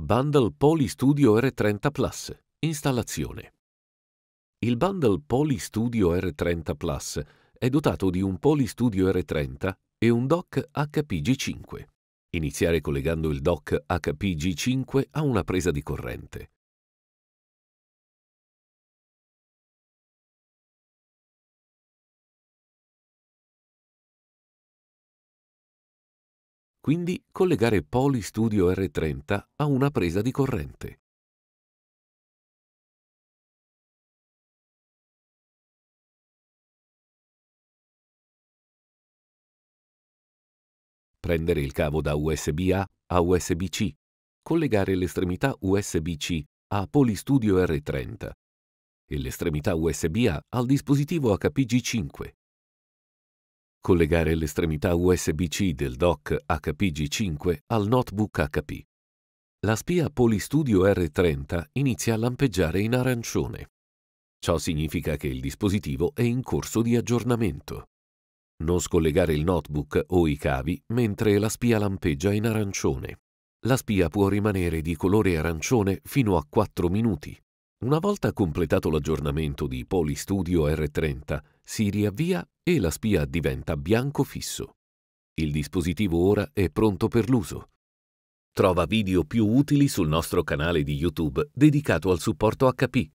Bundle Poly Studio R30 Plus. Installazione. Il bundle Poly Studio R30 Plus è dotato di un Poly Studio R30 e un dock HPG5. Iniziare collegando il dock HPG5 a una presa di corrente. quindi collegare Poli Studio R30 a una presa di corrente. Prendere il cavo da USB A a USB-C. Collegare l'estremità USB-C a Poli Studio R30 e l'estremità USB A al dispositivo HPG5. Collegare l'estremità USB-C del dock HPG5 al notebook HP. La spia Polistudio R30 inizia a lampeggiare in arancione. Ciò significa che il dispositivo è in corso di aggiornamento. Non scollegare il notebook o i cavi mentre la spia lampeggia in arancione. La spia può rimanere di colore arancione fino a 4 minuti. Una volta completato l'aggiornamento di Polistudio R30, si riavvia e la spia diventa bianco fisso. Il dispositivo ora è pronto per l'uso. Trova video più utili sul nostro canale di YouTube dedicato al supporto HP